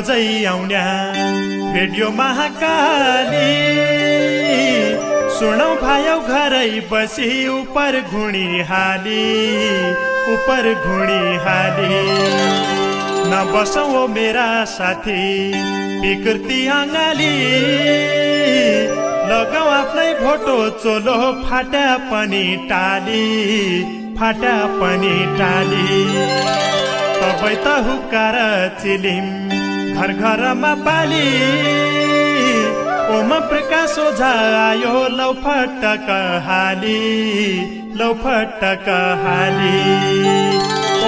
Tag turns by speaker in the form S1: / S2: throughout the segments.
S1: रोजै आउन्या radio Mahakali सुनौ भायौ घरै बसी उपर घुणी हाली उपर घुडी हाली नबसौ मेरा साथी विकृति आँगाली लगाऊ आफ्नै भोटो चोलो फाटा पनि टाली फाटा पनि टाली तपाईँ त हुकार चिलिम घर घरमा पाली ओम प्रकाश ओझायो लौ फटक हाली लौ फटक हाली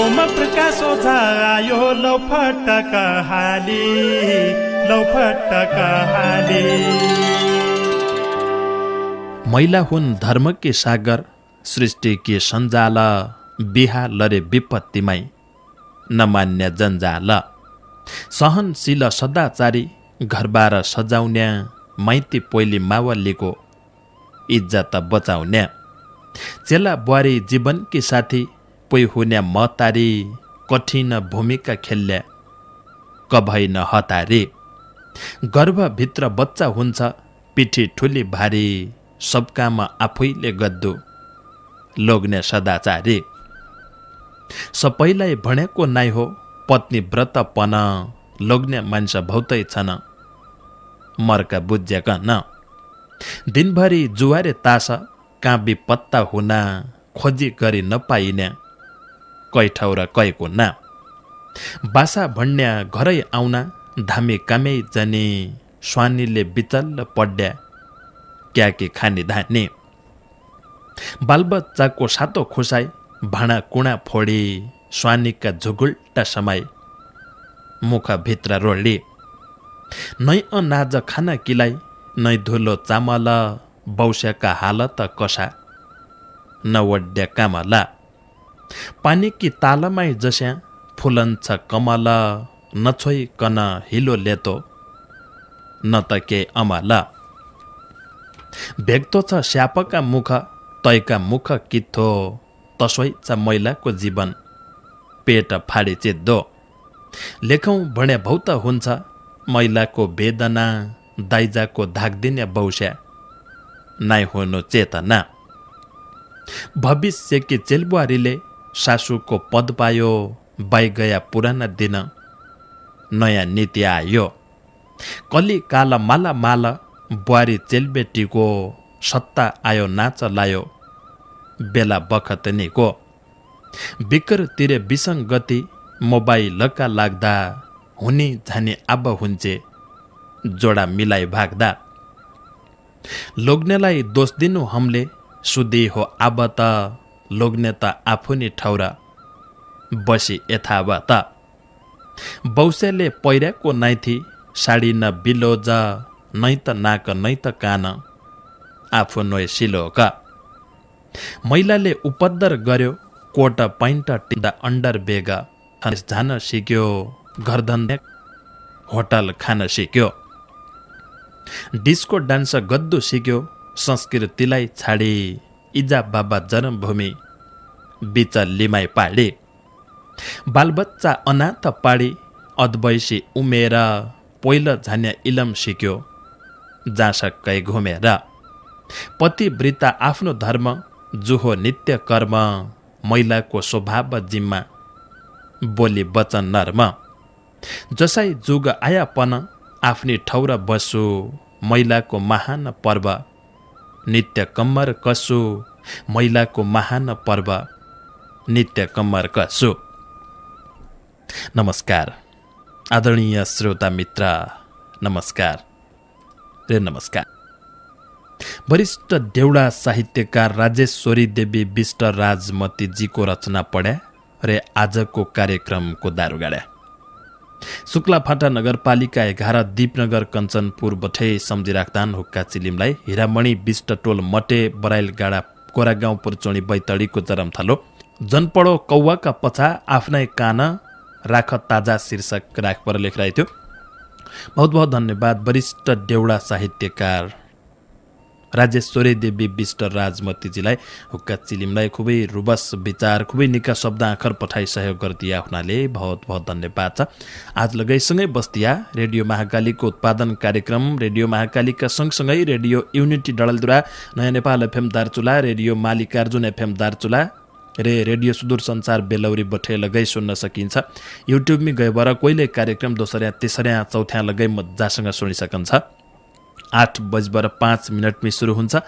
S1: ओम प्रकाश ओझायो लौ
S2: फटक हाली लौ फटक हाली
S1: महिला हुन् धर्म के सागर सृष्टि के सञ्जाल बिहा लरे विपत्तिमै नमान्य जन्जाल सहनशील सदाचारी घरबार सजाउन्या माइती पोइली मावलीको इज्जत बचाउन्या चेला बुहारी जीवनकी साथी पोइ हुन्या मतारी कठिन भूमिका खेल्ने कभै न हतारे गर्भभित्र बच्चा हुन्छ पिठी ठुली भारी सब काम आफैले गद्दो लोग्ने सदाचारी सबैलाई भनेको नाइ हो पत्नी पन लोग्ने मान्छे भौतै छन् मर्का बुझ्याक न दिनभरि जुवारे तासा काँबी पत्ता हुना खोजी गरी नपाइने कै ठाउँ र कैको ना बासा भन्या घरै आउना धामी कामै जाने स्वानीले बिचल्ल पड्या क्याके खाने धाने बालबच्चाको सातो खुसाई भाँडा कुँडा फोडी स्वानीका झुगुल्टा मुखा भित्र रोल्ली नै अनाज खाना किलाई नै धुलो चामल बौस्याका हालत कसा नवड्या कामला कि तालमै जस्या फुलन्छ कमल नछोइकन कन हिलो लेतो न त के अमल भेक्तो छ स्यापका मुख तैका मुख किथो तसै छ मैलाको जीवन पेट फाडी चिद्दो लेखौँ भने भौत हुन्छ मैलाको वेदना दाइजाको धाकदिने बौस्या नाइ हुनु चेतना भविष्यकी चेलबुहारीले सासुको पद पायो बाई गया पुराना दिन नयाँ नीति आयो कलि काल माला माल बुहारी चेलबेटीको सत्ता आयो नाच लायो बेला बखत निको बिकर तिरे गति मोबाइल लक्का लाग्दा हुने झाने आब हुन्छे जोडा मिलाइ भाग्दा लोग्नेलाई दोष दिनु हमले सुदे हो आब त लोग्ने त आफू नै ठौरा बसी यथावत बौसेले पहिरेको नाइथी साडी न बिलोज नै त नाक नै त कान आफू नोय सिलोक महिलाले गर्यो कोट पैन्ट टिन्दा अन्डर बेग झान सिक्यो घरधन होटल खान सिक्यो डिस्को डान्स गद्दु सिक्यो संस्कृतिलाई छाडी इजा बाबा जन्मभूमि बिच लिमाई पाडी बालबच्चा अनाथ पाडी अद्वैसी उमेर पहिलो झान्या इलम सिक्यो जाँसक्कै घुमेर पतिवृत्ता आफ्नो धर्म जुहो नित्य कर्म महिलाको स्वभाव व जिम्मा बोली वचन नर्म जसै जुग आयापन आफ्नै ठाउँ र बसो महिलाको महान पर्व नित्य कम्मर कसो महिलाको महान पर्व नित्य कम्मर कसो नमस्कार आदरणीय श्रोता मित्र नमस्कार रे नमस्कार वरिष्ठ देउडा साहित्यकार राजेश्वरी देवी विष्ट राजमतीजीको रचना पढ्या र आजको कार्यक्रमको दारू शुक्ला शुक्लाफाटा नगरपालिका एघार दिपनगर कञ्चनपुर बठे सम्झिराख्तान हुक्का चिलिमलाई हिरामणि विष्ट टोल मटे बराइल गाडा कोरागाउँ पुर्चोणी बैतडीको थालो जनपडो कौवाका पछा आफ्नै कान राख ताजा शीर्षक राखपर लेखिरहेको थियो बहुत बहुत धन्यवाद वरिष्ठ देउडा साहित्यकार राजेश्वरी देवी विष्ट राजमतीजीलाई हुक्का चिलिमलाई खुबै रुबस विचार खुबै निका शब्द आँखर पठाइ सहयोग गरिदिया हुनाले बहुत बहुत धन्यवाद छ आज लगाइसँगै बस्तिया रेडियो महाकालीको उत्पादन कार्यक्रम रेडियो महाकालीका सँगसँगै रेडियो युनिटी डडलद्वारा नयाँ Nepal FM Darchula radio Mallikarjun FM Darchula रे रेडियो सुदूर संसार बेलौरी बठे लगाई सुन्न सकिन्छ युट्युबमै गएर कोहीले कार्यक्रम दोस्रो या या चौथ्या लगाई मजासँग सुनिसकन्छ आठ बजबर पाँच मिनटमै सुरु हुन्छ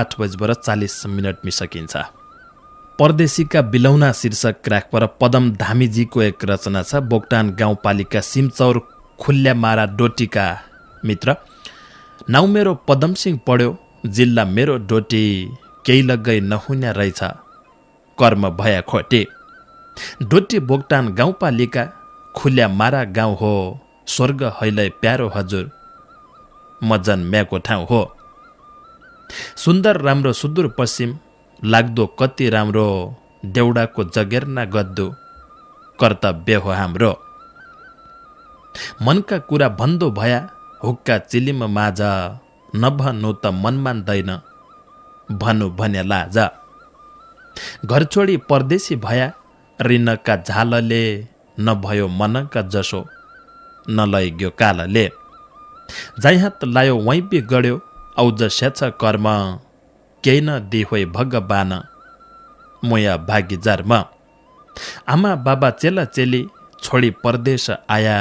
S1: आठ बजीबाट चालिस मिनटमै सकिन्छ परदेशीका बिलौना शीर्षक राखपर पदम धामीजीको एक रचना छ बोक्टान गाउँपालिका सिमचौर खुल्यामारा डोटीका मित्र नाउ मेरो पदमसिंह पढ्यो जिल्ला मेरो डोटी केही लगै नहुने रहेछ कर्म भया खोटे डोटी बोक्टान गाउँपालिका खुल्यामारा गाउँ हो स्वर्ग हैलै प्यारो हजुर मजन म्याको ठाउँ हो सुन्दर राम्रो सुदूर पश्चिम लाग्दो कति राम्रो देउडाको जगेर्ना गद्दो कर्तव्य हो हाम्रो मनका कुरा भन्दो भया हुक्का चिलिम माझ नभनु त मन मान्दैन भनु भने लाज घर छोडी परदेशी भया ऋणका झालले नभयो मनका जसो नलैग्यो कालले जाइ हात लायो वैपे गढ्यो औज सेच कर्म केही न देहोय भग बान मोया जर्म आमा बाबा चेला चेली छोडी परदेश आया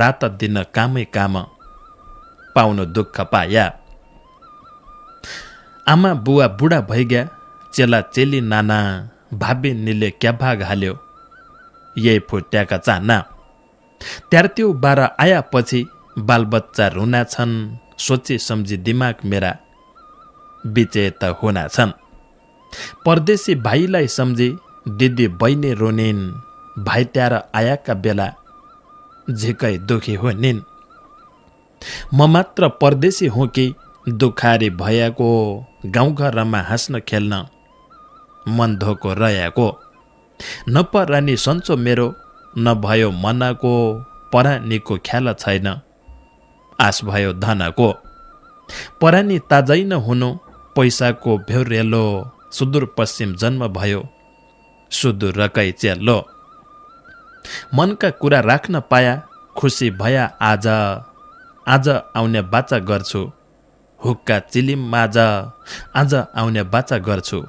S1: रात दिन कामै काम पाउन दुःख पाया आमा बुवा बुढा भइग्या चेला चेली नाना भाबी निले क्या भाग हाल्यो यही फुट्याका चाना त्यार त्यो बाह्र आएपछि बालबच्चा रुना छन् सोचे सम्झे दिमाग मेरा बिचे त हुना छन् परदेशी भाइलाई सम्झे दिदी बहिनी रुनिन् भाइ त्यार आयाका बेला झिकै दुखी हुनिन् म मात्र परदेशी हुँ कि दुखारी भयाको गाउँघरमा हाँस्न खेल्न मन धोको रहेको नपरानी सन्चो मेरो नभयो मनाको परानीको ख्याल छैन आश भयो धनको परानी ताजै नहुनु पैसाको भ्यौरेलो सुदूरपश्चिम जन्म भयो सुदूर रकै चेलो। मनका कुरा राख्न पाया खुसी भया आज आज आउने बाचा गर्छु हुक्का चिलिम माझ आज आउने बाचा गर्छु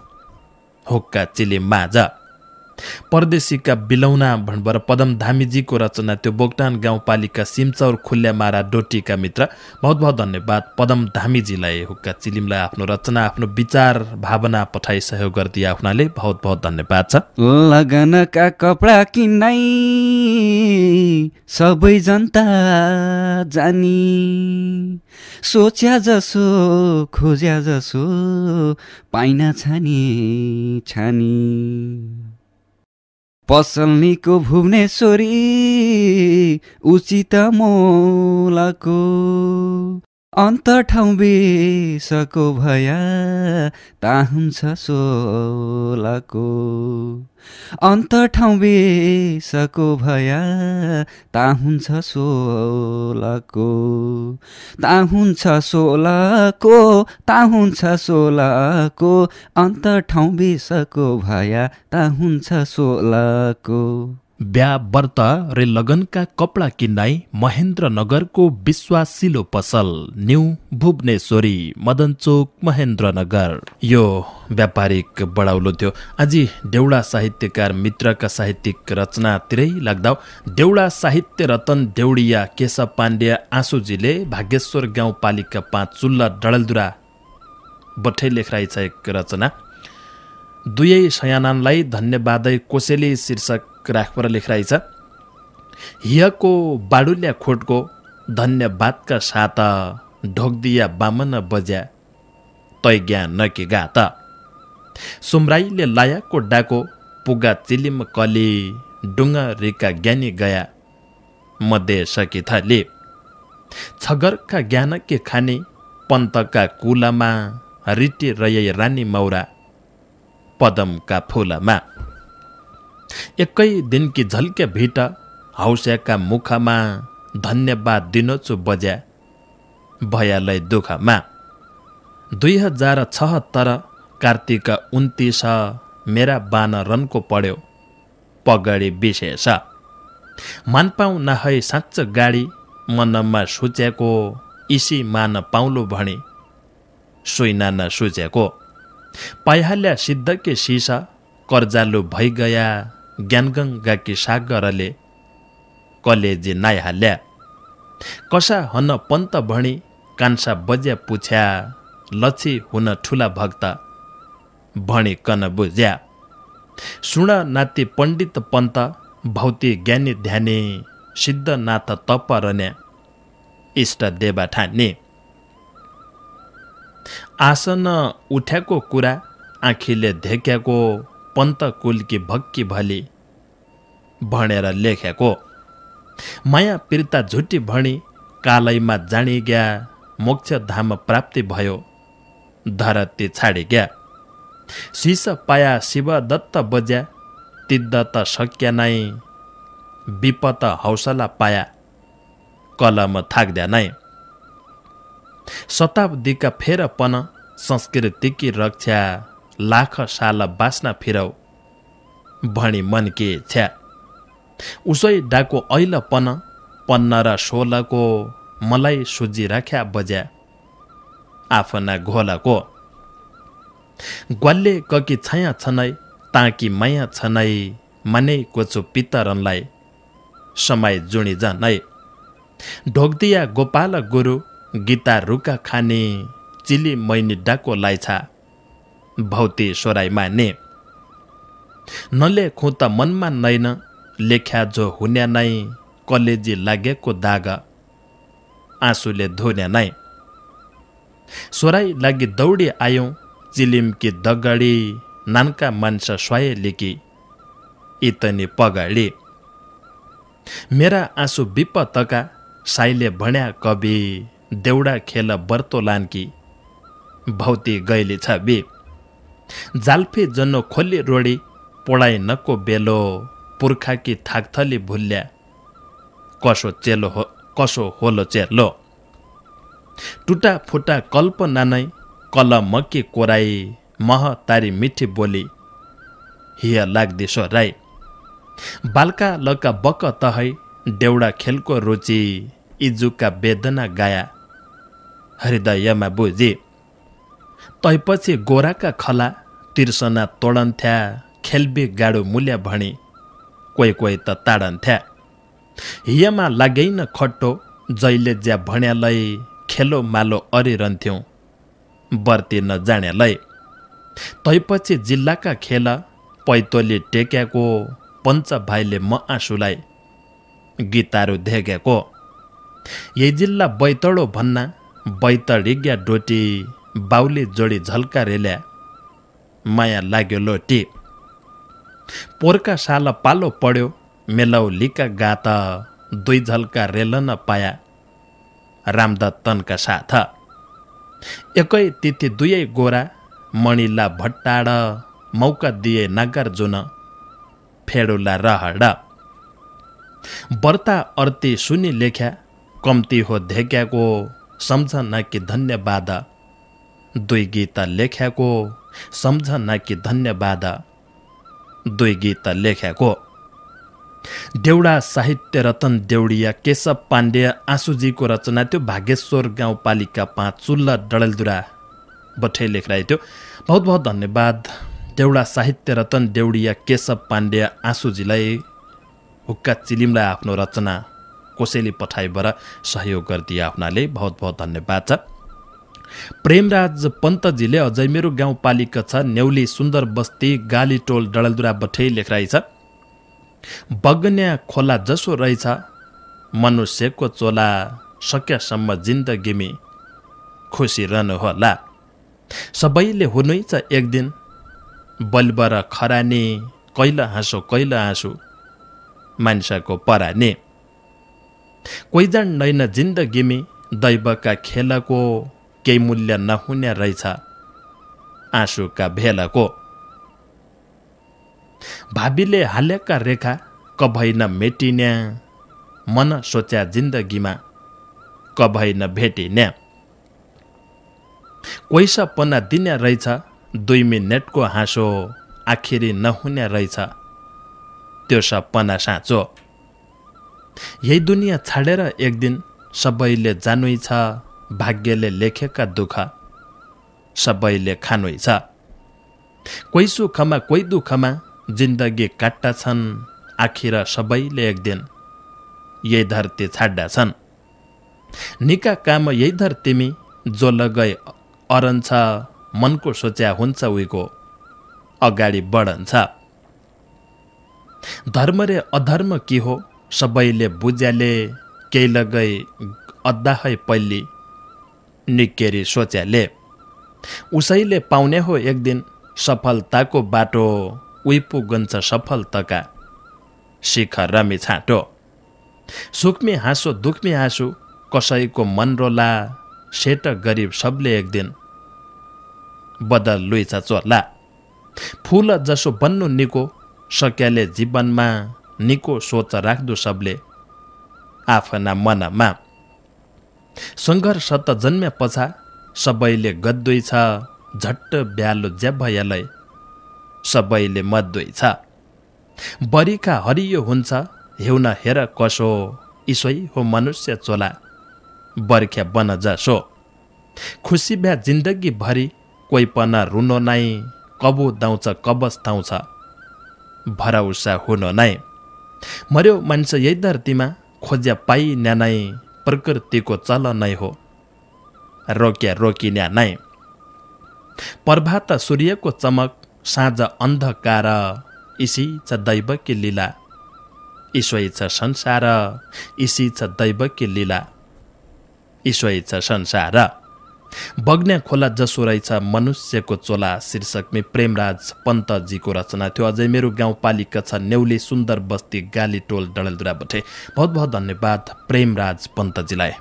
S1: हुक्का चिलिम माझ परदेशीका बिलौना भण्डबर पदम धामीजीको रचना त्यो बोक्टान गाउँपालिका सिमचौर खुल्या डोटीका मित्र बहुत बहुत धन्यवाद पदम धामीजीलाई हुक्का चिलिमलाई आफ्नो रचना आफ्नो विचार भावना पठाइ सहयोग गरिदिया हुनाले बहुत बहुत धन्यवाद छ लगनका कपडा किन्नै
S2: सबै जनता जानी सोच्या जसो खोज्या जसो पाइना छानी छानी पसलनीको भुवनेश्वरी उचित मोलाको अन्त ठाउँ बेसको भया ताहुन्छ सोलाको अन्त ठाउँ बेसको भया ताहुन्छ सोलाको ताहुन्छ सोलाको ताहुन्छ सोलाको अन्त ठाउँ बेसको भया
S1: ताहुन्छ सोलाको व्यावर्त र लगनका कपडा किन्नाई महेन्द्रनगरको विश्वासिलो पसल न्यू भुवनेश्वरी मदनचोक महेन्द्रनगर यो व्यापारिक बढाउलो थियो आज देउडा साहित्यकार मित्रका साहित्यिक रचनातिरै लाग्दा देउडा साहित्य रतन देउडिया केशव पाण्डे आँसुजीले भागेश्वर गाउँपालिका पाँच चुल्ला डडलदुरा बठै लेखराई छ एक रचना दुवै सयानलाई धन्यवादै कोसेली शीर्षक राखपर लेखराइ छ हियको बाडुल्या खोटको धन्यवादका साथ ढोकदिया बामन बज्या तै ज्ञान नके गा त सुमराईले लायाको डाको पुगा चिलिम कली रेका ज्ञानी गया मध्ये सकी थले छगरका ज्ञान के खाने पन्तका कुलामा रिटे रय रानी मौरा पदमका फुलामा एकै दिनकी झल्क्या भिट हौस्याका मुखमा धन्यवाद दिनोचु बज्या भयालय दुःखमा दुई हजार तर कार्तिक उन्तिस मेरा बान रनको पढ्यो पगडी विशेष मन पाउ नहै साँच्च गाडी मनमा सुचेको इसी मान पाउलो भने सुइना नसुचेको पाइहाल्या सिद्धके सिसा कर्जालु भइगया ಗ್ಯಾನ್ಗಂಗಾಕಿ ಸಾಗರಲೆ सागरले कलेजी नाइहाल्या कसा हन पन्त भणी कान्छा बज्या पुछ्या लछि हुन ठुला भक्त भणी कन बुझ्या सुण नाति पण्डित पन्त भौती ज्ञानी ध्याने नाथ तप रन्या इष्ट देवा ठाने आसन उठ्याको कुरा आँखीले धेक्याको पन्त कुल्की भक्की भली भनेर लेखेको माया पीडिता झुटी भणी कालैमा जाने ग्या मोक्ष धाम प्राप्ति भयो धरती छाडे ग्या शिष पाया दत्त बज्या तिद्दत्त सक्या नै विपत हौसला पाया कलम थाक्द्या नै शताब्दीका फेर पन संस्कृतिकी रक्षा लाख साल बाँच्न फिरौ भनी के छ्या उसै डाको ऐल पन पन्न र सोलको मलाई सुजी राख्या बज्या आफ्ना घोलाको. ग्वालले ककी छया छनै ताकी माया छनै मने कोचो पितरनलाई समय जुणी जानै ढोकदिया गोपाल गुरु गीता रुका खाने चिली मैनी डाको लाइछा भौती सोराई माने नले खुँ त मनमा नैन लेख्या जो हुन्या नै कलेजी लागेको दाग आँसुले धुन्या नै सोराई लागि दौडी आयौँ चिलिम्की दगडी नानका मान्छ स्वाय लेकी इतनी पगडी। मेरा आँसु विपतका साईले भन्या कवि देउडा खेल बर्तोलान्की भौती गैली छ बे जाल्फे जन्नो खोल्ली रोडी पोडाइ नको बेलो पुर्खाकी थाकथली भुल्या कसो चेलो हो कसो होलो चेलो फुटा कल्पना नै मकी कोराई मह तारी मिठी बोली हिय लाग्दिसो राई बालका लका बक तहै डेउडा खेलको रुचि इजुका वेदना गाया हृदयमा बुझे तैपछि गोराका खला तिर्सना तोडन्थ्या खेलबे गाडो मूल्य भणी कोही कोही त ताडन्थ्या हियामा लागेन खट्टो जहिले ज्या भन्यालय खेलो मालो अरिरहन्थ्यौँ बर्ती नजाण्यालय तैपछि जिल्लाका खेल पैतोले टेक्याको पञ्च भाइले म आँसुलाई गीतारू धेगेको यही जिल्ला बैतडो भन्ना बैतडिग्या डोटी बाउले जोडी झल्का रेल्या माया लाग्यो लोटी पोर्का साल पालो पढ्यो लिका गात दुई झल्का रेलन पाया रामदत्तनका साथ एकै तिथि दुवै गोरा मणिला भट्टाड मौका दिए जुन फेडुला रहड बर्ता अर्ती सुनि लेख्या कम्ती हो सम्झ न कि धन्यवाद दुई गीत लेख्याको न कि धन्यवाद दुई गीत लेखेको देउडा साहित्य रतन देउडिया केशव पाण्डे आँसुजीको रचना त्यो भागेश्वर गाउँपालिका पाँच चुल्ला डडेलधुरा बठे लेखराई थियो बहुत बहुत धन्यवाद देउडा साहित्य रतन देउडिया केशव पाण्डे आँसुजीलाई हुक्का चिलिमलाई आफ्नो रचना कसैले पठाइबाट सहयोग गरिदिए आफ्नाले बहुत बहुत धन्यवाद छ प्रेमराज पन्तजीले अझै मेरो गाउँपालिका छ न्याउली सुन्दर बस्ती गाली गालीटोल डडलदुरा बठै छ बगन्या खोला जसो रहेछ मनुष्यको चोला सकेसम्म जिन्दगीमी खुसी रहनु होला सबैले हुनै छ एक दिन बलबर खरानी कहिले हाँसो कहिले हाँसो मान्छेको पराने कोइजान नैन जिन्दगीमी दैवका खेलको केही मूल्य नहुने रहेछ आँसुका भेलाको भाबीले हालेका रेखा कभै न मेटिने मन सोच्या जिन्दगीमा कभै न भेटिने कोइसा पना दिने रहेछ दुई मिनेटको हाँसो आखिरी नहुने रहेछ त्यो सपना साँचो यही दुनियाँ छाडेर एक दिन सबैले जानु छ भाग्यले लेखेका दुःख सबैले खानै छ कोही सुखमा कोही दुःखमा जिन्दगी काट्टा छन् आखिर सबैले एक दिन यही धरती छाड्डा छन् निका काम यही धरतीमी जो लगै अरन्छ मनको सोच्या हुन्छ उहीको अगाडि बढन्छ धर्म रे अधर्म के हो सबैले बुझ्याले केही लगै अद्दाहै पल्ली निकेरी सोच्याले उसैले पाउने हो एक दिन सफलताको बाटो उइपुगन्छ सफलताका शिखर रमी छाँटो सुख्मी हाँसो दुख्मी हाँसो कसैको मन रोला सेट गरिब सबले एक दिन बदल लुइचा चोला. फुल जसो बन्नु निको सक्याले जीवनमा निको सोच राख्दो सबले आफ्ना मनमा सङ्घर्ष त जन्म्या पछा सबैले गद्दै छ झट्ट ब्यालो ज्याभयालय सबैले मद्दै छ बरीका हरियो हुन्छ हेउन हेर कसो इसै हो मनुष्य चोला बर्ख्या बन जसो खुसी भ्या जिन्दगीभरि कोही पन रुनो नै कबु दाउँछ कबस्ताउँछ भराउसा हुनो नै मर्यो मान्छे यही धरतीमा खोज्या पाइ न्यानै प्रकृतिको चलनै हो रोक्या रोकिन्या नै प्रभात सूर्यको चमक साँझ अन्धकार इसी छ दैवकी लीला ईश्वरी छ संसार इसी छ दैवकी लीला ईश्वरी छ संसार बग्न्या खोला जसो रहेछ मनुष्यको चोला शीर्षकमै प्रेमराज पन्तजीको रचना थियो अझै मेरो गाउँपालिका छ नेौले सुन्दर बस्ती गाली टोल बठे बहुत बहुत धन्यवाद प्रेमराज पन्तजीलाई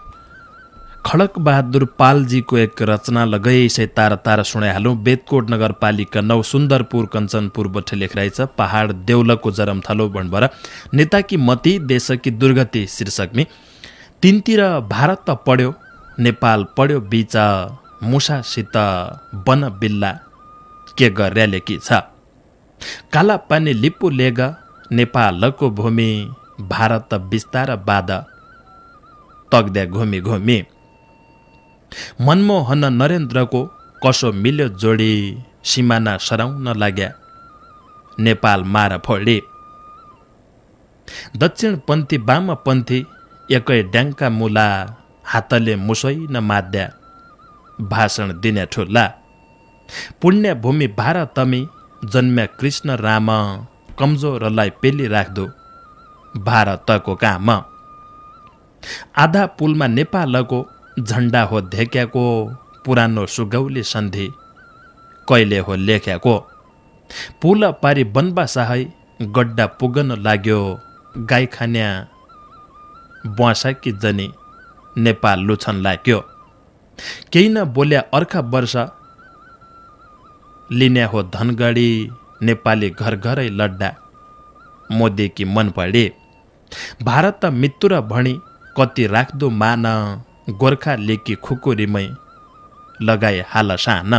S1: खडक बहादुर पालजीको एक रचना लगै सय तारा तारा सुनाइहालौँ बेदकोट नगरपालिका नौ सुन्दरपुर कञ्चनपुर बठे लेख छ पहाड देउलको जरम थालो नेता नेताकी मती देशकी दुर्गति शीर्षकमी तिनतिर भारत त पढ्यो नेपाल पढ्यो बिच मुसासित वन बिल्ला के गर्यालेकी छ काला पानी लिपु लेग नेपालको भूमि भारत बिस्तार बाध तग्दै घुमी घुमी मनमोहन नरेन्द्रको कसो मिल्यो जोडी सिमाना सराउन लाग्या नेपाल मार फोडी दक्षिणपन्थी वामपन्थी एकै ड्याङ्का मुला हातले मुसै न माध्या भाषण दिने ठुल्ला पुण्यभूमि भारतमी जन्म्या कृष्ण राम कमजोरलाई पेली राख्दो भारतको काम आधा पुलमा नेपालको झन्डा हो धेक्याको पुरानो सुगौली सन्धि कहिले हो लेख्याको पुल पारी वनबासाहै गड्डा पुगन लाग्यो गाई खान्या बसाकी जनी नेपाल लुछन लाग्यो केही न बोल्या अर्खा वर्ष लिने हो धनगढी नेपाली घर घरै लड्डा मोदी कि मन पढे भारत त मित्रु र भणी कति राख्दो मान गोर्खा लेकी खुकुरीमै लगाए हाल सान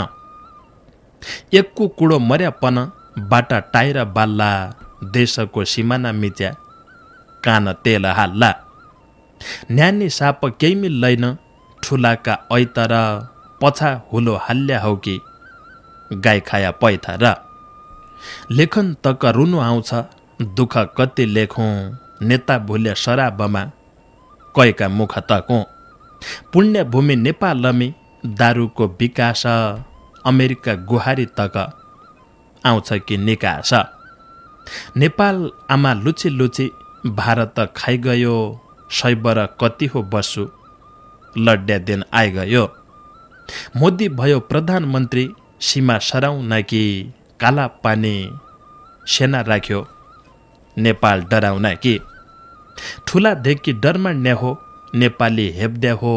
S1: एक्कु कुडो मर्यापन बाटा टाइरा बाल्ला देशको सिमाना मिच्या कान तेल हाल्ला न्याने साप केही मिल्दैन ठुलाका ऐतर पछा हुलो हाल्या हो कि गाई खाया पैथा र लेखन त रुनु आउँछ दुःख कति लेखौँ नेता भुल्या शराबमा कैका मुख तकौँ पुण्यभूमि नेपालमी दारूको विकास अमेरिका गुहारी तक आउँछ कि निकास नेपाल आमा लुची लुची भारत खाइगयो शैबर कति हो बसु लड्या दिन आइगयो मोदी भयो प्रधानमन्त्री सीमा सराउ कि काला पानी सेना राख्यो नेपाल डराउन कि ठुला देखि डरमा हो नेपाली हेप्द्या हो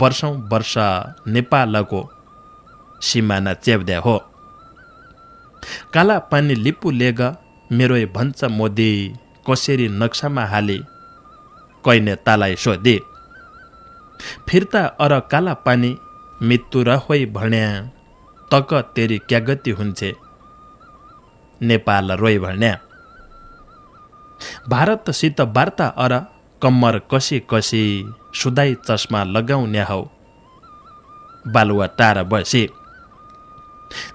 S1: वर्षौँ वर्ष नेपालको सिमाना चेप्द्या हो काला पानी लिपु लेग मेरो भन्छ मोदी कसरी नक्सामा हाली कैन्यतालाई सोधे फिर्ता अर काला पानी मृत्यु र होइ तक तेरी क्या गति हुन्छे नेपाल रोइ भन्या भारतसित वार्ता अर कम्मर कसी कसी सुदाई चस्मा लगाउने हौ बालुवा टाढा बसे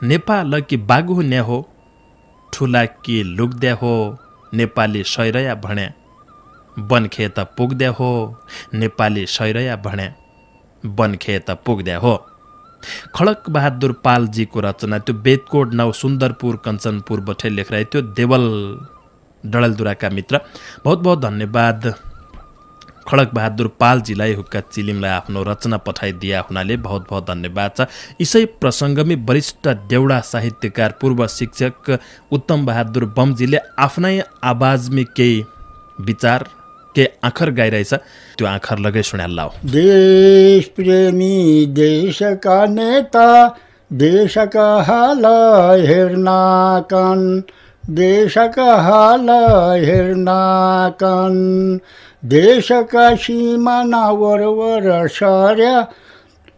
S1: नेपाल कि बागु ने हो ठुला कि लुग्द्या हो नेपाली सैरया भन्या त पुग्दै हो नेपाली सैरया भने त पुग्दै हो खडक बहादुर पालजीको रचना त्यो बेदकोट नाउँ सुन्दरपुर कञ्चनपुर बठे लेखराई त्यो देवल डडलदुराका मित्र बहुत बहुत धन्यवाद खडक बहादुर पालजीलाई हुक्का चिलिमलाई आफ्नो रचना पठाइदिया हुनाले बहुत बहुत धन्यवाद छ यसै प्रसङ्गमै वरिष्ठ देउडा साहित्यकार पूर्व शिक्षक उत्तम बहादुर बमजीले आफ्नै आवाजमै केही विचार के आखर गाइरहेछ त्यो आखर लगै सुनाल्ला हो
S2: देश प्रेमी देशका नेता देशका हाल हेर्नाकन देशका हाल हेर्नाकन देशका सिमाना वरवर सर्या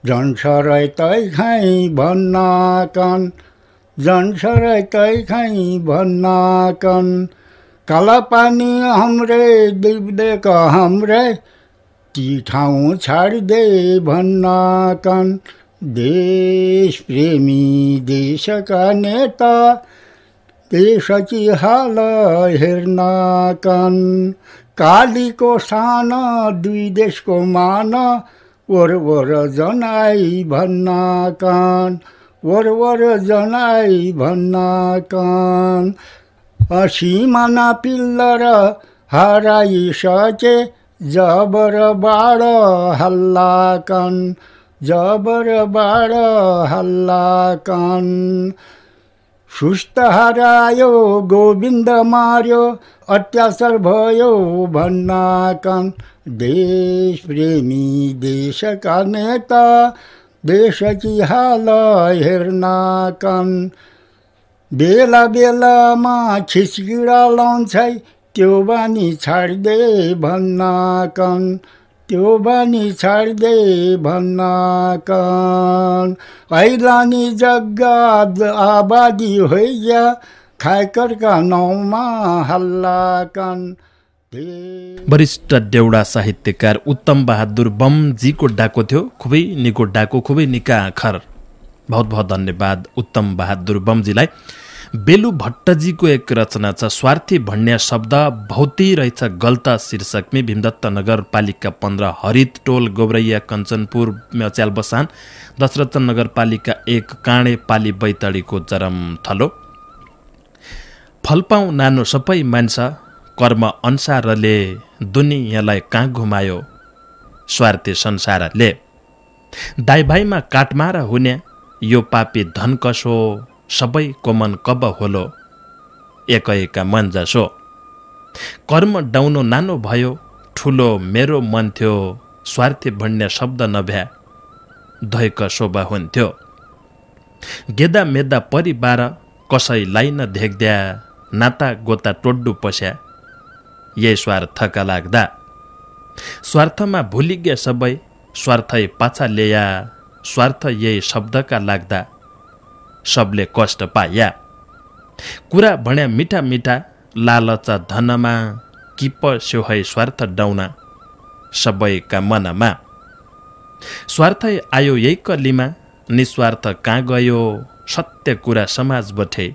S2: झन्सरै तै खाइ भन्नाकन झन्सरै तै खाइ भन्नाकन काला पानी हाम्रै दुब्देक हाम्रै ती ठाउँ छाडिदे भन्न कन देश प्रेमी देशका नेता देशकी हाल हेर्न काली कालीको सान दुई देशको मान वरवर जनाई भन्न कन वरवर जनाई भन्न कन ಅಸೀಮನ ಪಿಲ್ಲರ ಹರೈಸಚೆ ಜಬರ ಬಾಡ ಹಲ್ಲಾ ಕನ್ জবর বাড় হল্লা কান সুস্থ হারায় গোবিন্দ মারো অত্যাচার भयो भन्ना কান দেশ প্রেমী দেশ का नेता দেশ की हाल हेर्ना কান बेला बेलामा खिचगिडा लाउँछ त्यो बानी छाड्दै भन्न कन् त्यो बानी छाड्दै भन्न कन् ऐलानी जग्गा आबादी होइया खाइकरका नाउँमा हल्ला कन्
S1: वरिष्ठ देउडा साहित्यकार उत्तम बहादुर बमजीको डाको थियो खुबै निको डाको खुबै निका आखर बहुत बहुत धन्यवाद उत्तम बहादुर बमजीलाई बेलु भट्टजीको एक रचना छ स्वार्थी भन्ने शब्द भौती रहेछ गल्ता शीर्षकमी भीमदत्त नगरपालिका पन्ध्र हरित टोल गोब्रैया कञ्चनपुर च्याल बसान दशरथ नगरपालिका एक काँडे पाली बैतडीको चरम थलो फलपाउँ नानो सबै मान्छ कर्म अन्सारले दुनियाँलाई कहाँ घुमायो स्वार्थी संसारले दाइभाइमा काटमारा हुने यो पापी धनकसो सबैको मन कब होलो एक मन जसो कर्म डाउनो नानो भयो ठुलो मेरो मन थियो स्वार्थी भन्ने शब्द नभ्या धैक शोभा हुन्थ्यो गेदा मेदा परिबार कसै लाइन धेक्द्या नाता गोता टोड्डु पस्या यही स्वार्थका लाग्दा स्वार्थमा भुलिगे सबै स्वार्थै पाछा ल्याया स्वार्थ यही शब्दका लाग्दा सबले कष्ट पाया कुरा भन्या मिठा मिठा लालच धनमा किप सेहै स्वार्थ डाउना सबैका मनमा स्वार्थ आयो यही कलीमा निस्वार्थ कहाँ गयो सत्य कुरा समाज बठे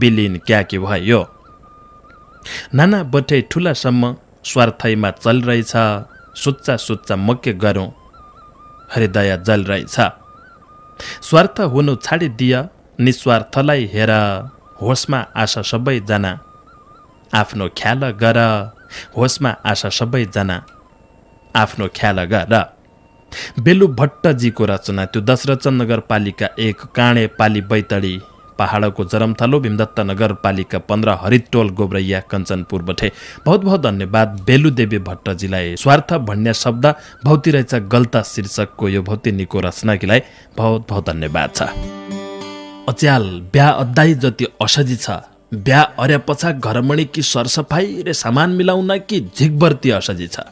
S1: बिलिन क्या के भयो नाना बठे ठुलासम्म स्वार्थैमा चलिरहेछ सुच्चा सुच्चा मके गरौँ हृदय जलिरहेछ स्वार्थ हुनु छाडिदिय निस्वार्थलाई हेर होसमा आशा सबैजना आफ्नो ख्याल गर होसमा आशा सबैजना आफ्नो ख्याल गर बेलु भट्टजीको रचना त्यो दशरथ नगरपालिका एक काँडे पाली बैतडी पहाडको जरमथलो भीमदत्त नगरपालिका पन्ध्र टोल गोब्रैया कञ्चनपुर बठे बहुत बहुत धन्यवाद बेलुदेवी भट्टजीलाई स्वार्थ भन्ने शब्द भौती रहेछ गल्ता शीर्षकको यो भौती निको रचनाकीलाई बहुत बहुत धन्यवाद छ अच्याल ब्या अद्दाई जति असजी छ बिहा पछा घरमणि कि सरसफाई र सामान मिलाउन कि झिकबर्ती असजी छ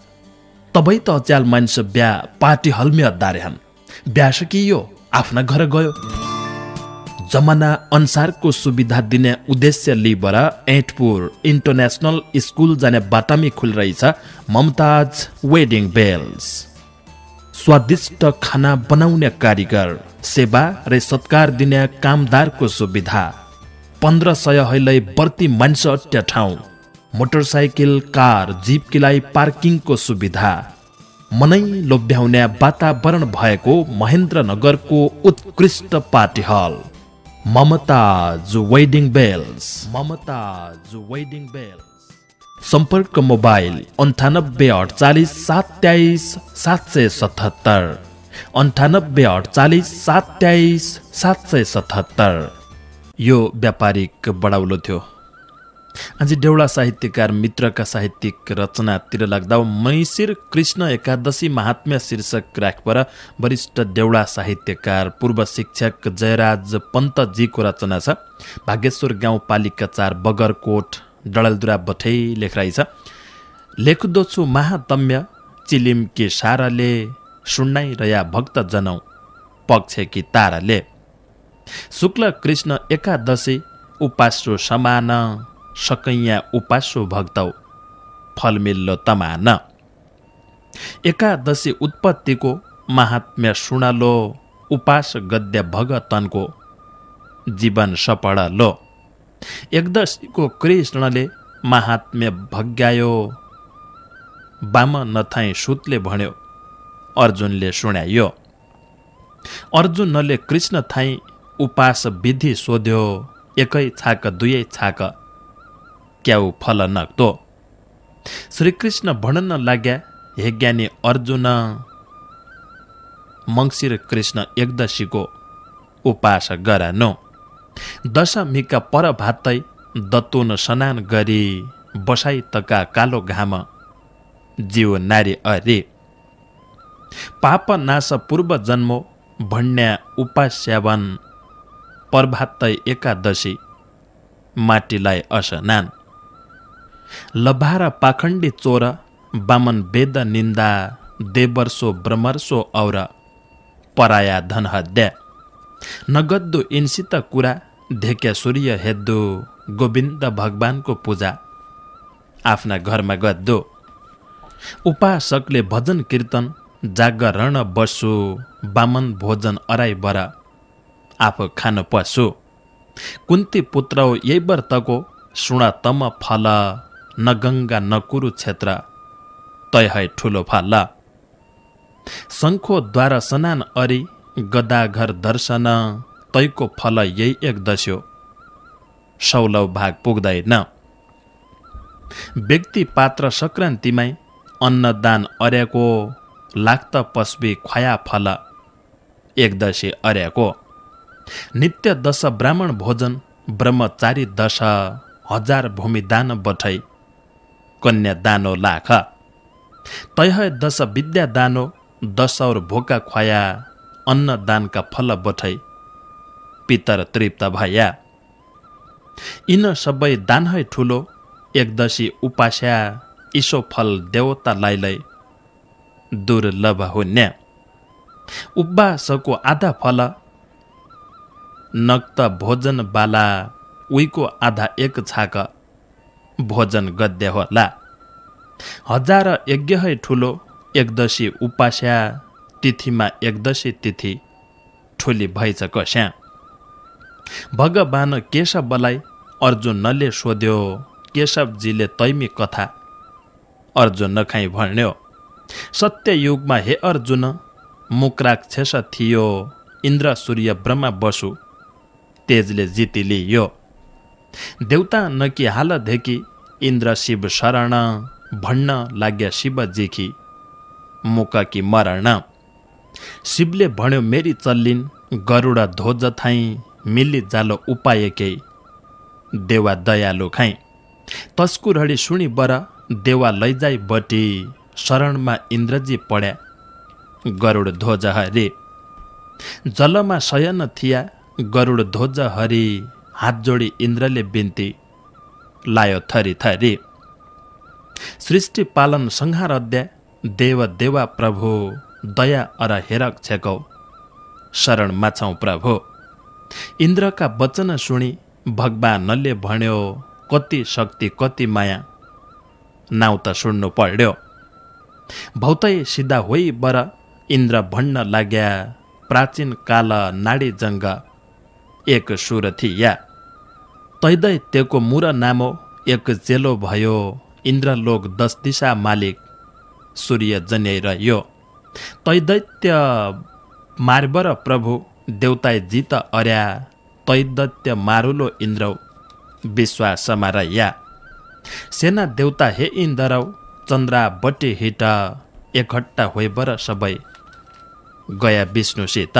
S1: तबै त अच्याल मान्छे ब्या पार्टी हलमै हन् ब्यास बिहा यो आफ्ना घर गयो जमाना अनुसारको सुविधा दिने उद्देश्य लिएर एटपुर इन्टरनेसनल स्कुल जाने बाटामी खुलिरहेछ ममताज वेडिङ बेल्स स्वादिष्ट खाना बनाउने कारिगर सेवा र सत्कार दिने कामदारको सुविधा पन्ध्र सय हैलै बढ्ती मान्छे अट्या ठाउँ मोटरसाइकल कार जिप पार्किङको सुविधा मनै लोभ्याउने वातावरण भएको महेन्द्रनगरको उत्कृष्ट party hall Mumtaz wedding bells Mumtaz wedding bells सम्पर्क मोबाइल अन्ठानब्बे अठचालिस सात तेइस सात सय सतहत्तर अन्ठानब्बे अठचालिस सात तेइस सात सय सतहत्तर यो व्यापारिक बढाउलो थियो आज देउला साहित्यकार मित्रका साहित्यिक रचनातिर लाग्दा मैसिर कृष्ण एकादशी महात्म्य शीर्षक राखपर वरिष्ठ देउला साहित्यकार पूर्व शिक्षक जयराज पन्तजीको रचना छ भागेश्वर गाउँपालिका चार बगरकोट डडलदुरा बठै लेखराई छ लेखुदोछु छु महातम्य चिलिम के साराले सुन्नाइ रया भक्त जनाउ पक्ष कि ताराले शुक्ल कृष्ण एकादशी उपास्रो समान सकैयाँ उपासो भक्तौ फलमिल्लो तमान एकादशी उत्पत्तिको महात्म्य सुनालो उपास गद्य भगतनको जीवन सपड लो एकदशीको कृष्णले महात्म्य भग्यायो बाम नथाई सुतले भन्यो अर्जुनले सुनायो अर्जुनले कृष्ण थाई उपास विधि सोध्यो एकै छाक दुवै छाक फल नक्तो श्रीकृष्ण भणन लाग्या हे ज्ञानी अर्जुन मङ्सिर कृष्ण एकदशीको उपास गरानो दशमीका पर भातै दत्तुन स्नान गरी बसाई तका कालो घाम जीव नारी अरे पाप नाश पूर्व जन्मो भन्या उपास्यावन पर्भातै एकादशी माटीलाई असनान लभा र पाखण्डी चोर बामन वेद निन्दा देवर्सो ब्रमर्सो और पराया धन नगद्दो इन्सित कुरा धेक्या सूर्य हेद्दो गोविन्द भगवानको पूजा आफ्ना घरमा गद्दो उपासकले भजन कीर्तन जागरण बसो बामन भोजन अराइबर आफू खान पसो कुन्ती पुत्र यैबर तको सुणा फल न गङ्गा न कुरुक्षेत्र तय है ठुलो शंखो शङ्खोद्वार स्नान अरि गदाघर दर्शन तैको फल यही एक दस्यो सौलौ भाग पुग्दैन व्यक्ति पात्र सङ्क्रान्तिमै अन्नदान अर्याको लाग्त पस्बी खया फल एकदशी अर्याको नित्य दश ब्राह्मण भोजन ब्रह्मचारी दश हजार भूमिदान बठै कन्या दानो लाख तैह दश दानो दश और भोका ख्वाया का फल बठै पितर तृप्त भया इन सबै दान है ठुलो एकदशी उपास्या इसो फल देवता लाई दुर्लभ हुन्या उपवासको आधा फल नक्त भोजन बाला उहीको आधा एक छाक भोजन गद्य होला हजार यज्ञ ठुलो एकदशी उपास्या तिथिमा एकदशी तिथि ठुली भइच कस्या भगवान केशवलाई अर्जुनले सोध्यो केशवजीले तैमी कथा अर्जुन नखाइ भन्यो सत्ययुगमा हे अर्जुन मुक्राक्षस थियो इन्द्र सूर्य ब्रह्मा बसु तेजले जिति देउता नकी हाल धेकी इन्द्र शिव शरण भन्न लाग्या शिवजीखी मुकाकी मरण शिवले भन्यो मेरी चल्लिन गरुडा ध्वज थाई मिल्ली जालो उपाय केही देवा दयालु खाइ हडी सुनि बर देवा लैजाई बटी शरणमा इन्द्रजी पढ्या गरुड ध्वज हरे जलमा शयन थिया गरुड ध्वज हरी हात जोडी इन्द्रले बिन्ती लायो थरी थरी सृष्टि पालन संहार अध्याय देव देवा प्रभु दया अर हेरक छेकौ शरण माछौ प्रभु इन्द्रका वचन सुनि भगवानले भन्यो कति शक्ति कति माया नाउँ त सुन्नु पर्यो भौतै सिधा होइ बर इन्द्र भन्न लाग्या प्राचीन काल नाडी जङ्ग एक सुर थिया तैदै तेको मुर नामो एक जेलो भयो इन्द्रलोक दस दिशा मालिक सूर्य जन्य र यो तैदैत्य मार्बर प्रभु देवताय जित अर्या तैदत्य मारुलो इन्द्रौ र या सेना देउता हे इन्द्रौ चन्द्रा बटे हिट एकहट्टा होइ बर सबै गया विष्णुसित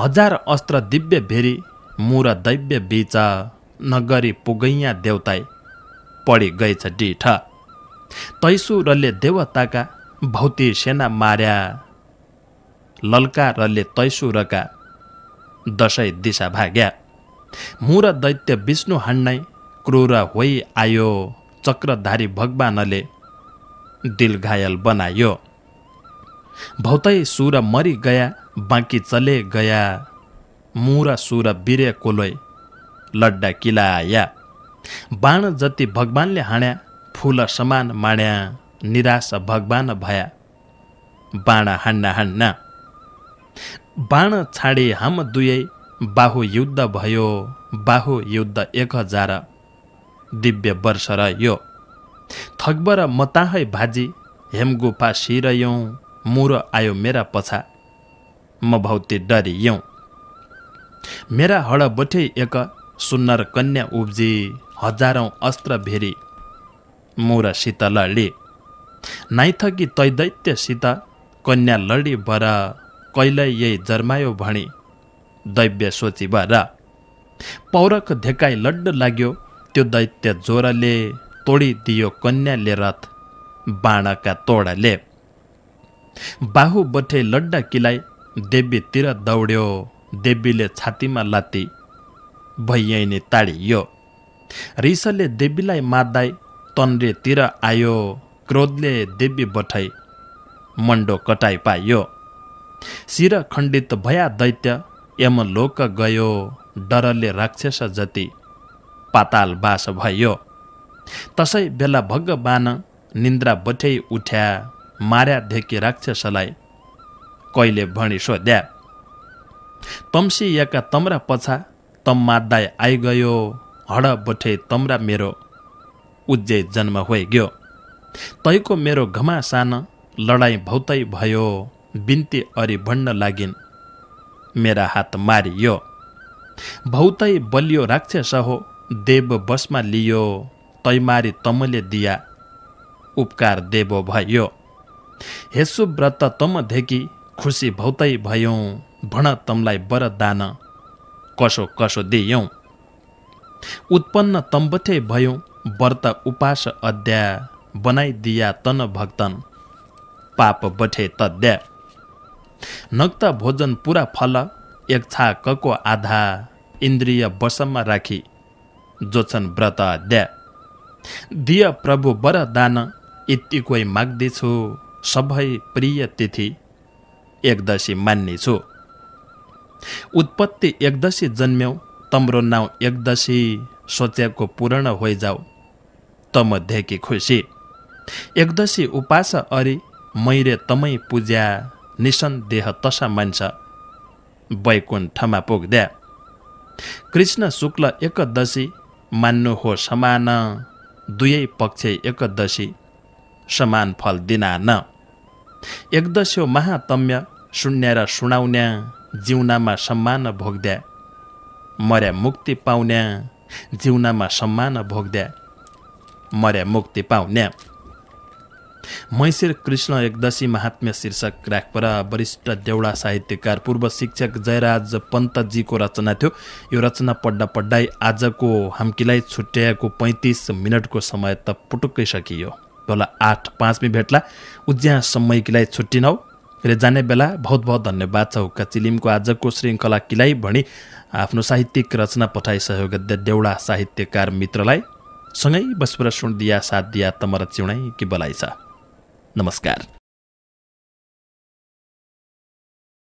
S1: हजार अस्त्र दिव्य भेरी मुर दैव्य बिच नगरी पुगैया देवताई पढी गएछ डिठ तैसुरले देवताका भौती सेना मार्या ललका तैसु तैसुरका दशै दिशा भाग्या मुर दैत्य विष्णु हान्नै क्रूर होइ आयो चक्रधारी भगवानले दिल घायल बनायो भौतै सुर मरि गया बाँकी चले गया मुर सुर बिरे कोलोय लड्डा किलाया बाण जति भगवानले हाण्या फुल समान माण्या निराश भगवान भया बाण हान्न हान्न बाण छाडे हाम दुवै बाहु युद्ध भयो बाहु युद्ध एक हजार दिव्य वर्ष र यो थकबर मताहै भाजी हेमगुफा सिरयौँ मुर आयो मेरा पछा म भौती डरियौँ मेरा हड बठे एक सुन्नर कन्या उब्जे हजारौँ अस्त्र भेरे मुर सीता लडे नाइथकी तैदैत्य तै कन्या लडी बर कहिल्यै यही जर्मायो भणी दैव्य सोची बर पौरक धेकाई लड्ड लाग्यो त्यो दैत्य ज्वरले तोडिदियो कन्याले रथ बाणका तोडाले बठे लड्डा किलाई देवीतिर दौड्यो देवीले छातीमा लाती भैयाइने ताडियो रिसले देवीलाई मात्दै तन्ड्रेतिर आयो क्रोधले देवी बठाई मण्डो कटाइ पायो शिर खण्डित भया दैत्य यमलोक गयो डरले राक्षस जति पाताल बास भयो तसै बेला भगवान निन्द्रा बठै उठ्या मार्या धेकी राक्षसलाई कहिले भणी सोध्या याका तम्रा पछा आइ आइगयो हड बोठे तम्रा मेरो उज्जे जन्म गयो तैको मेरो घमा सान लडाइँ भौतै भयो बिन्ती अरि भन्न लागिन् मेरा हात मारियो भौतै बलियो राक्षस हो देव बसमा लियो तैमारी तमले दिया उपकार देवो भयो हेसु व्रत तम धेकी खुसी भौतै भयौँ भण तमलाई बर दान कसो कसो देयौँ उत्पन्न तम्बठे भयो व्रत उपास अध्या बनाइदिया तन भक्तन पाप बठे तद्या नक्त भोजन पुरा फल एक कको आधा इन्द्रिय वशमा राखी जोछन् व्रत द्या दिय प्रभु बर दान यत्तिकै माग्दैछु सबै प्रिय तिथि एकदशी मान्नेछु उत्पत्ति एकदशी जन्म्यौ तम्रो नाउँ एकदशी सोचेको पूर्ण होइ जाऊ त मध्येकी खुसी एकदशी उपास अरे मैरे तमै निसन देह तसा मान्छ वैकुण्ठमा पुग्द्या कृष्ण शुक्ल एकदशी मान्नु हो समान दुवै पक्ष एकदशी समान फल दिना न एकदश्यो महातम्य सुन्या र सुनाउन्या जिउनामा सम्मान भोग्द्या मर्या मुक्ति पाउन्या जिउनामा सम्मान भोग्द्या मर्या मुक्ति पाउन्या मैसिर कृष्ण एकदशी महात्म्य शीर्षक राखपरा वरिष्ठ देउडा साहित्यकार पूर्व शिक्षक जयराज पन्तजीको रचना थियो यो रचना पढ्दा पढ्दै आजको हम्कीलाई छुट्याएको पैँतिस मिनटको समय त पुटुक्कै सकियो भोला आठ पाँचमै भेट्ला समयकीलाई छुट्टिन फेरि जाने बेला बहुत बहुत धन्यवाद छ हुक्का चिलिमको आजको श्रृङ्खला किलाई भनी आफ्नो साहित्यिक रचना पठाइ सहयोग देउडा साहित्यकार मित्रलाई सँगै बस्पुर सुन दिया साथ दिया तमर चिउणै कि बलाइ छ नमस्कार